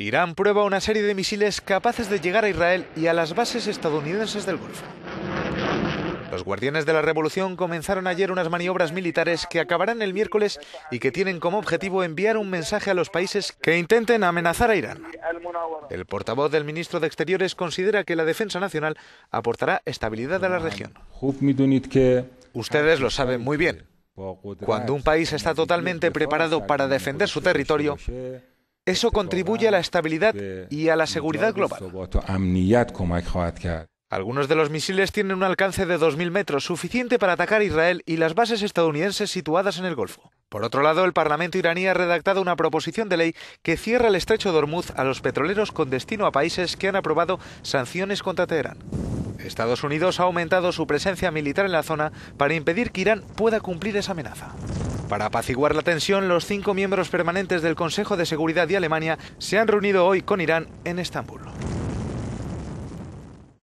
Irán prueba una serie de misiles capaces de llegar a Israel y a las bases estadounidenses del Golfo. Los guardianes de la revolución comenzaron ayer unas maniobras militares que acabarán el miércoles y que tienen como objetivo enviar un mensaje a los países que intenten amenazar a Irán. El portavoz del ministro de Exteriores considera que la defensa nacional aportará estabilidad a la región. Ustedes lo saben muy bien. Cuando un país está totalmente preparado para defender su territorio, eso este contribuye a la estabilidad y a la seguridad global. Algunos de los misiles tienen un alcance de 2.000 metros, suficiente para atacar Israel y las bases estadounidenses situadas en el Golfo. Por otro lado, el Parlamento iraní ha redactado una proposición de ley que cierra el estrecho de Hormuz a los petroleros con destino a países que han aprobado sanciones contra Teherán. Estados Unidos ha aumentado su presencia militar en la zona para impedir que Irán pueda cumplir esa amenaza. Para apaciguar la tensión, los cinco miembros permanentes del Consejo de Seguridad de Alemania se han reunido hoy con Irán en Estambul.